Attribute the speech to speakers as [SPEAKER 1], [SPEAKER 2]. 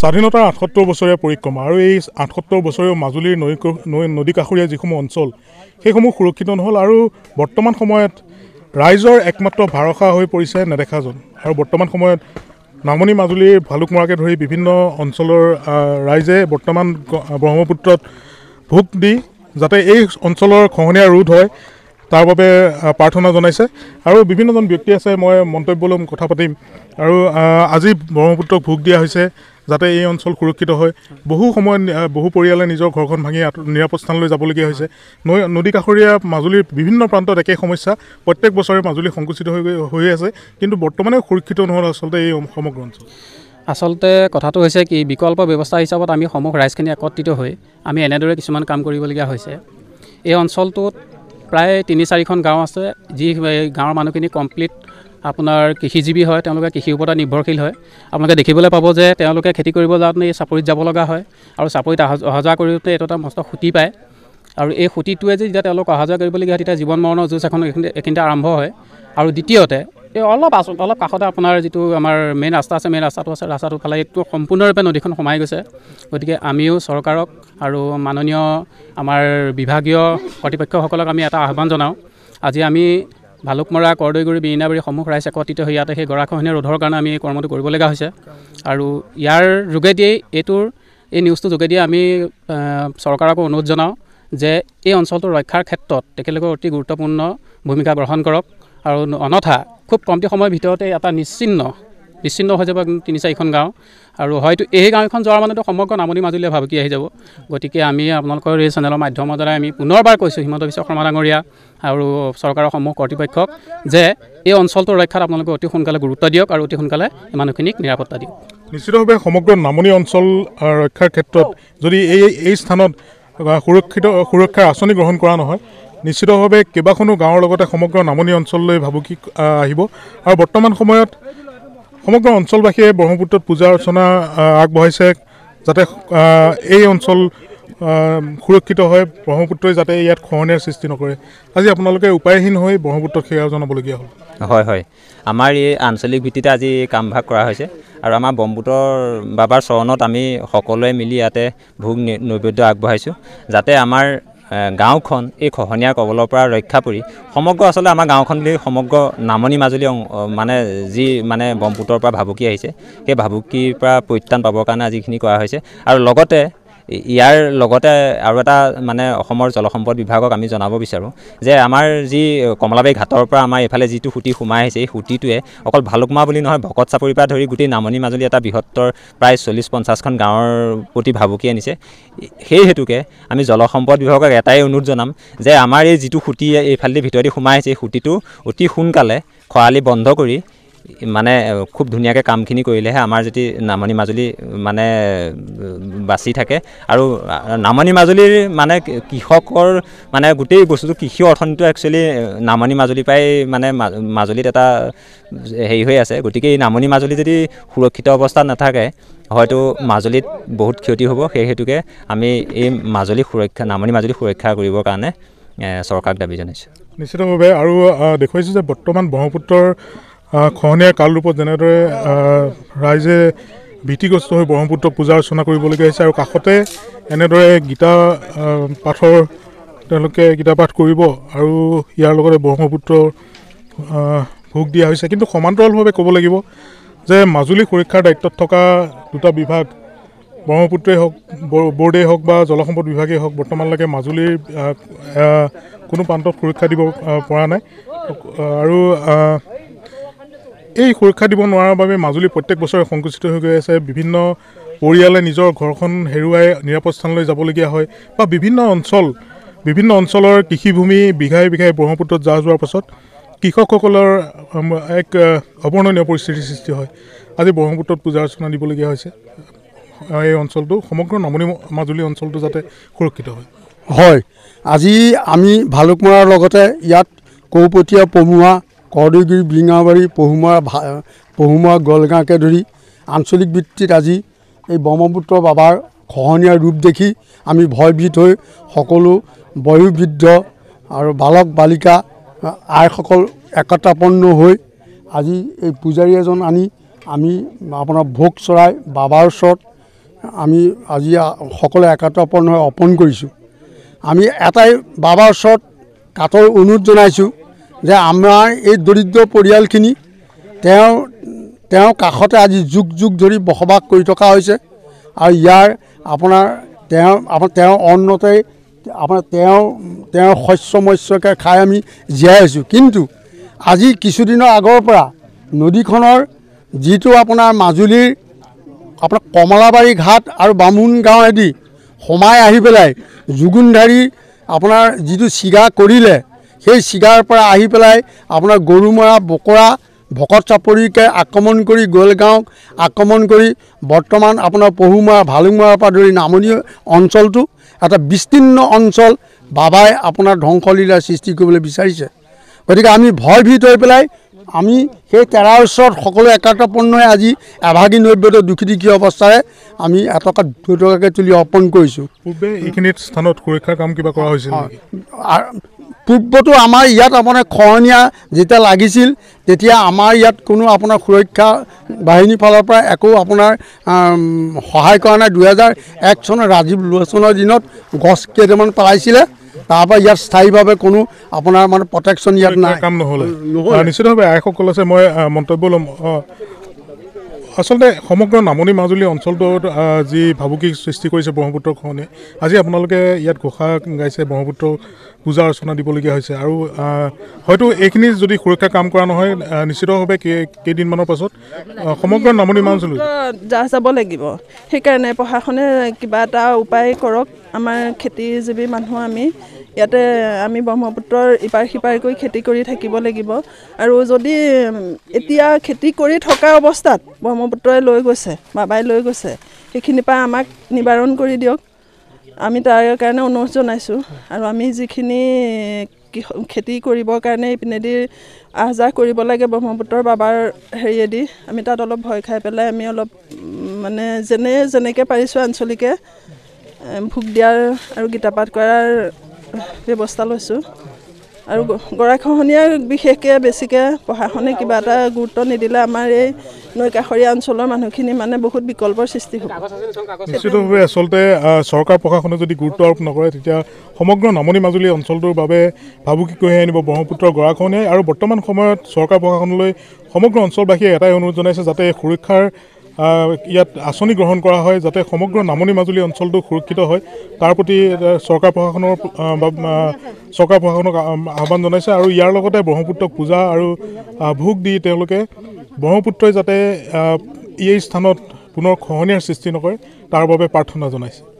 [SPEAKER 1] স্বাধীনতাৰ আঠসত্তৰ বছৰীয়া পৰিক্ৰমা আৰু এই আঠসত্তৰ বছৰীয়া মাজুলীৰ নৈ নৈ নদী কাষৰীয়া যিসমূহ অঞ্চল সেইসমূহ সুৰক্ষিত নহ'ল আৰু বৰ্তমান সময়ত ৰাইজৰ একমাত্ৰ ভাৰসা হৈ পৰিছে নেদেখাজন আৰু বৰ্তমান সময়ত নামনি মাজুলীৰ ভালুকমৰাকে ধৰি বিভিন্ন অঞ্চলৰ ৰাইজে বৰ্তমান ব্ৰহ্মপুত্ৰত ভোগ দি যাতে এই অঞ্চলৰ খহনীয়া ৰোধ হয় তাৰ বাবে প্ৰাৰ্থনা জনাইছে আৰু বিভিন্নজন ব্যক্তি আছে মই মন্তব্য ল'ম কথা পাতিম আৰু আজি ব্ৰহ্মপুত্ৰক ভোগ দিয়া হৈছে যাতে এই অঞ্চল সুৰক্ষিত হয় বহু সময়ত বহু পৰিয়ালে নিজৰ ঘৰখন ভাঙি নিৰাপদ স্থানলৈ যাবলগীয়া হৈছে নৈ নদী কাষৰীয়া মাজুলীৰ বিভিন্ন প্ৰান্তত একে সমস্যা প্ৰত্যেক বছৰে মাজুলী সংকুচিত হৈ হৈ আছে কিন্তু বৰ্তমানেও সুৰক্ষিত নহ'ল আচলতে এই সমগ্ৰ অঞ্চল
[SPEAKER 2] আচলতে কথাটো হৈছে কি বিকল্প ব্যৱস্থা হিচাপত আমি সমূহ ৰাইজখিনি একত্ৰিত হৈ আমি এনেদৰে কিছুমান কাম কৰিবলগীয়া হৈছে এই অঞ্চলটোত প্ৰায় তিনি চাৰিখন গাঁও আছে যি গাঁৱৰ মানুহখিনি কমপ্লিট আপোনাৰ কৃষিজীৱী হয় তেওঁলোকে কৃষিৰ ওপৰতে নিৰ্ভৰশীল হয় আপোনালোকে দেখিবলৈ পাব যে তেওঁলোকে খেতি কৰিব যাওঁতে এই চাপৰিত যাব লগা হয় আৰু চাপৰিত অহা অহা যোৱা কৰোঁতে এইটো এটা মস্ত সুঁতি পায় আৰু এই সুঁতিটোৱে যে যেতিয়া তেওঁলোক অহা যোৱা কৰিবলগীয়া হয় তেতিয়া জীৱন মৰণৰ যুঁজ এখন এইখিনিতে আৰম্ভ হয় আৰু দ্বিতীয়তে এই অলপ আছো অলপ কাষতে আপোনাৰ যিটো আমাৰ মেইন ৰাস্তা আছে মেইন ৰাস্তাটো আছে ৰাস্তাটোৰ ফালে এইটো সম্পূৰ্ণৰূপে নদীখন সোমাই গৈছে গতিকে আমিও চৰকাৰক আৰু মাননীয় আমাৰ বিভাগীয় কৰ্তৃপক্ষসকলক আমি এটা আহ্বান জনাওঁ আজি আমি ভালুকমৰা কৰদৈগুৰি বিৰিণাবাৰী সমূহ ৰাইজ একত্ৰিত হৈ ইয়াতে সেই গৰাখহনীয়া ৰোধৰ কাৰণে আমি এই কৰ্মটো কৰিবলগা হৈছে আৰু ইয়াৰ যোগেদিয়েই এইটোৰ এই নিউজটোৰ যোগেদিয়ে আমি চৰকাৰকো অনুৰোধ জনাওঁ যে এই অঞ্চলটো ৰক্ষাৰ ক্ষেত্ৰত তেখেতলোকৰ অতি গুৰুত্বপূৰ্ণ ভূমিকা গ্ৰহণ কৰক আৰু অনথা খুব কমটি সময়ৰ ভিতৰতে এটা নিশ্চিন্ন বিচ্ছিন্ন হৈ যাব তিনি চাৰিখন গাঁও আৰু হয়তো এই গাঁওখন যোৱাৰ মানেতো সমগ্ৰ নামনি মাজুলীয়ে ভাবুকি আহি যাব গতিকে আমি আপোনালোকৰ এই চেনেলৰ মাধ্যমৰ দ্বাৰাই আমি পুনৰবাৰ কৈছোঁ হিমন্ত বিশ্ব শৰ্মা ডাঙৰীয়া আৰু চৰকাৰৰ সমূহ কৰ্তৃপক্ষক যে এই অঞ্চলটোৰ ৰক্ষাত আপোনালোকে অতি সোনকালে গুৰুত্ব দিয়ক আৰু অতি সোনকালে এই মানুহখিনিক নিৰাপত্তা দিয়ক
[SPEAKER 1] নিশ্চিতভাৱে সমগ্ৰ নামনি অঞ্চল ৰক্ষাৰ ক্ষেত্ৰত যদি এই এই স্থানত সুৰক্ষিত সুৰক্ষাৰ আঁচনি গ্ৰহণ কৰা নহয় নিশ্চিতভাৱে কেইবাখনো গাঁৱৰ লগতে সমগ্ৰ নামনি অঞ্চললৈ ভাবুকি আহিব আৰু বৰ্তমান সময়ত সমগ্ৰ অঞ্চলবাসীয়ে ব্ৰহ্মপুত্ৰত পূজা অৰ্চনা আগবঢ়াইছে যাতে এই অঞ্চল সুৰক্ষিত হয় ব্ৰহ্মপুত্ৰই যাতে ইয়াত খহনীয়াৰ সৃষ্টি নকৰে আজি আপোনালোকে উপায়হীন হৈ ব্ৰহ্মপুত্ৰত সেৱা জনাবলগীয়া হ'ল
[SPEAKER 3] হয় হয় আমাৰ এই আঞ্চলিক ভিত্তিতে আজি কাম ভাগ কৰা হৈছে আৰু আমাৰ ব্ৰহ্মপুত্ৰৰ বাবাৰ চৰণত আমি সকলোৱে মিলি ইয়াতে ভোগ নৈবেদ্য আগবঢ়াইছোঁ যাতে আমাৰ গাঁওখন এই খহনীয়া কবলৰ পৰা ৰক্ষা কৰি সমগ্ৰ আচলতে আমাৰ গাঁওখন বুলি সমগ্ৰ নামনি মাজুলী মানে যি মানে ব্ৰহ্মপুত্ৰৰ পৰা ভাবুকি আহিছে সেই ভাবুকিৰ পৰা পৰিত্ৰাণ পাবৰ কাৰণে আজিখিনি কৰা হৈছে আৰু লগতে ইয়াৰ লগতে আৰু এটা মানে অসমৰ জলসম্পদ বিভাগক আমি জনাব বিচাৰোঁ যে আমাৰ যি কমলাবাৰী ঘাটৰ পৰা আমাৰ এইফালে যিটো সুঁতি সোমাই আহিছে এই সুঁতিটোৱে অকল ভালুকমা বুলি নহয় ভকত চাপৰিৰ পৰা ধৰি গোটেই নামনি মাজুলী এটা বৃহত্তৰ প্ৰায় চল্লিছ পঞ্চাছখন গাঁৱৰ প্ৰতি ভাবুকি আনিছে সেই হেতুকে আমি জলসম্পদ বিভাগক এটাই অনুৰোধ জনাম যে আমাৰ এই যিটো সুঁতি এইফালেদি ভিতৰতে সোমাই আহিছে এই সুঁতিটো অতি সোনকালে খৰালি বন্ধ কৰি মানে খুব ধুনীয়াকৈ কামখিনি কৰিলেহে আমাৰ যদি নামনি মাজুলী মানে বাচি থাকে আৰু নামনি মাজুলীৰ মানে কৃষকৰ মানে গোটেই বস্তুটো কৃষি অৰ্থনীতিটো একচুৱেলি নামনি মাজুলীৰ পৰাই মানে মাজুলীত এটা হেৰি হৈ আছে গতিকে এই নামনি মাজুলী যদি সুৰক্ষিত অৱস্থাত নাথাকে হয়তো মাজুলীত বহুত ক্ষতি হ'ব সেই হেতুকে আমি এই মাজুলী সুৰক্ষা নামনি মাজুলী সুৰক্ষা কৰিবৰ কাৰণে চৰকাৰক দাবী জনাইছোঁ
[SPEAKER 1] নিশ্চিতভাৱে আৰু দেখুৱাইছোঁ যে বৰ্তমান ব্ৰহ্মপুত্ৰৰ খহনীয়া কালৰূপত যেনেদৰে ৰাইজে ভীতিগ্ৰস্ত হৈ ব্ৰহ্মপুত্ৰ পূজা অৰ্চনা কৰিবলগীয়া হৈছে আৰু কাষতে এনেদৰে গীতা পাঠৰ তেওঁলোকে গীতা পাঠ কৰিব আৰু ইয়াৰ লগতে ব্ৰহ্মপুত্ৰ ভোগ দিয়া হৈছে কিন্তু সমান্তৰালভাৱে ক'ব লাগিব যে মাজুলী সুৰক্ষাৰ দায়িত্বত থকা দুটা বিভাগ ব্ৰহ্মপুত্ৰই হওক বৰ্ডেই হওক বা জলসম্পদ বিভাগেই হওক বৰ্তমানলৈকে মাজুলীৰ কোনো প্ৰান্তত সুৰক্ষা দিব পৰা নাই আৰু এই সুৰক্ষা দিব নোৱাৰাৰ বাবে মাজুলী প্ৰত্যেক বছৰে সংকুচিত হৈ গৈ আছে বিভিন্ন পৰিয়ালে নিজৰ ঘৰখন হেৰুৱাই নিৰাপদ স্থানলৈ যাবলগীয়া হয় বা বিভিন্ন অঞ্চল বিভিন্ন অঞ্চলৰ কৃষিভূমি বিঘাই বিঘাই ব্ৰহ্মপুত্ৰত যা যোৱাৰ পাছত কৃষকসকলৰ এক অৱৰ্ণনীয় পৰিস্থিতিৰ সৃষ্টি হয় আজি ব্ৰহ্মপুত্ৰত পূজা অৰ্চনা দিবলগীয়া হৈছে এই অঞ্চলটো সমগ্ৰ নামনি মাজুলী অঞ্চলটো যাতে সুৰক্ষিত হয় হয় আজি
[SPEAKER 4] আমি ভালুকমৰাৰ লগতে ইয়াত কৌপতীয়া পমুৱা কৰ্দৈগুৰি বিঙাবাৰী পহুমৰা পহুমৰা গলগাঁওকে ধৰি আঞ্চলিক ভিত্তিত আজি এই ব্ৰহ্মপুত্ৰ বাবাৰ খহনীয়া ৰূপ দেখি আমি ভয়ভীত হৈ সকলো বয়োবৃদ্ধ আৰু বালক বালিকা আইসকল একতাপন্ন হৈ আজি এই পূজাৰী এজন আনি আমি আপোনাৰ ভোগ চৰাই বাবাৰ ওচৰত আমি আজি সকলোৱে একতাপন্ন হৈ অৰ্পণ কৰিছোঁ আমি এটাই বাবাৰ ওচৰত কাঠৰ অনুৰোধ জনাইছোঁ যে আমাৰ এই দৰিদ্ৰ পৰিয়ালখিনি তেওঁ তেওঁ কাষতে আজি যুগ যুগ ধৰি বসবাস কৰি থকা হৈছে আৰু ইয়াৰ আপোনাৰ তেওঁ আপোনাৰ তেওঁ অন্নতেই আপোনাৰ তেওঁ তেওঁৰ শস্য মৎস্যকে খাই আমি জীয়াই আছোঁ কিন্তু আজি কিছুদিনৰ আগৰ পৰা নদীখনৰ যিটো আপোনাৰ মাজুলীৰ আপোনাৰ কমলাবাৰী ঘাট আৰু বামুণ গাঁৱেদি সোমাই আহি পেলাই জুগুনধাৰী আপোনাৰ যিটো চিগা কৰিলে সেই চিগাৰ পৰা আহি পেলাই আপোনাৰ গৰুমৰা বকৰা ভকত চাপৰিকে আক্ৰমণ কৰি গোৱালগাঁওক আক্ৰমণ কৰি বৰ্তমান আপোনাৰ পহুমৰা ভালুংমৰাৰ পৰা ধৰি নামনি অঞ্চলটো এটা বিস্তীৰ্ণ অঞ্চল বাবাই আপোনাৰ ধ্বংসলীলাৰ সৃষ্টি কৰিবলৈ বিচাৰিছে গতিকে আমি ভয়ভীত হৈ পেলাই আমি সেই তেৰাৰ ওচৰত সকলো একাত্ৰপন্নই আজি এভাগী নব্যতে দুখী দুখী অৱস্থাৰে আমি এটকা দুটকাকৈ তুলি অৰ্পণ কৰিছোঁ
[SPEAKER 1] পূৰ্বে এইখিনি
[SPEAKER 4] স্থানত সুৰক্ষাৰ
[SPEAKER 1] কাম কিবা কৰা হৈছে
[SPEAKER 4] পূৰ্বতো আমাৰ ইয়াত আপোনাৰ খৰণীয়া যেতিয়া লাগিছিল তেতিয়া আমাৰ ইয়াত কোনো আপোনাৰ সুৰক্ষা বাহিনীৰ ফালৰ পৰা একো আপোনাৰ সহায় কৰা নাই দুহেজাৰ এক চনৰ ৰাজীৱ লোচনৰ দিনত গছ কেইটামান পেলাইছিলে তাৰপৰা ইয়াত
[SPEAKER 1] স্থায়ীভাৱে কোনো আপোনাৰ মানে প্ৰটেকশ্যন ইয়াত নাই কাম নহ'লে নিশ্চিতভাৱে আইসকল আছে মই মন্তব্য ল'ম আচলতে সমগ্ৰ নামনি মাজুলী অঞ্চলটোত যি ভাবুকি সৃষ্টি কৰিছে ব্ৰহ্মপুত্ৰ ব্ৰহ্মপুত্ৰখনে আজি আপোনালোকে ইয়াত ঘোষা গাইছে ব্ৰহ্মপুত্ৰ পূজা অৰ্চনা দিবলগীয়া হৈছে আৰু হয়তো এইখিনি যদি সুৰক্ষা কাম কৰা নহয় নিশ্চিতভাৱে কেইদিনমানৰ পাছত সমগ্ৰ নামনি মাজুলী
[SPEAKER 2] যা যাব লাগিব সেইকাৰণে প্ৰশাসনে কিবা এটা উপায় কৰক আমাৰ খেতিজীৱী মানুহ আমি ইয়াতে আমি ব্ৰহ্মপুত্ৰৰ ইপাৰ সিপাৰ কৰি খেতি কৰি থাকিব লাগিব আৰু যদি এতিয়া খেতি কৰি থকা অৱস্থাত ব্ৰহ্মপুত্ৰই লৈ গৈছে বাবাই লৈ গৈছে সেইখিনিৰ পৰা আমাক নিবাৰণ কৰি দিয়ক আমি তাৰ কাৰণে অনুৰোধ জনাইছোঁ আৰু আমি যিখিনি খেতি কৰিবৰ কাৰণে ইপিনেদি আহ যাহ কৰিব লাগে ব্ৰহ্মপুত্ৰৰ বাবাৰ হেৰিয়েদি আমি তাত অলপ ভয় খাই পেলাই আমি অলপ মানে যেনে যেনেকৈ পাৰিছোঁ আঞ্চলিকে ভোগ দিয়াৰ আৰু গীতা পাঠ কৰাৰ ব্যৱস্থা লৈছোঁ আৰু গৰাখহনীয়া বিশেষকৈ বেছিকৈ পঢ়া শুনি কিবা এটা গুৰুত্ব নিদিলে আমাৰ এই নৈ কাষৰীয়া অঞ্চলৰ মানুহখিনি মানে বহুত বিকল্পৰ সৃষ্টি হ'ব নিশ্চিতভাৱে
[SPEAKER 1] আচলতে চৰকাৰ প্ৰশাসনে যদি গুৰুত্ব আৰোপ নকৰে তেতিয়া সমগ্ৰ নামনি মাজুলী অঞ্চলটোৰ বাবে ভাবুকি কঢ়িয়াই আনিব ব্ৰহ্মপুত্ৰৰ গৰাখহনীয়াই আৰু বৰ্তমান সময়ত চৰকাৰ প্ৰশাসনলৈ সমগ্ৰ অঞ্চলবাসীয়ে এটাই অনুৰোধ জনাইছে যাতে সুৰক্ষাৰ ইয়াত আঁচনি গ্ৰহণ কৰা হয় যাতে সমগ্ৰ নামনি মাজুলী অঞ্চলটো সুৰক্ষিত হয় তাৰ প্ৰতি চৰকাৰ প্ৰশাসনৰ চৰকাৰ প্ৰশাসনক আহ্বান জনাইছে আৰু ইয়াৰ লগতে ব্ৰহ্মপুত্ৰক পূজা আৰু ভোগ দি তেওঁলোকে ব্ৰহ্মপুত্ৰই যাতে এই স্থানত পুনৰ খহনীয়াৰ সৃষ্টি নকৰে তাৰ বাবে প্ৰাৰ্থনা জনাইছে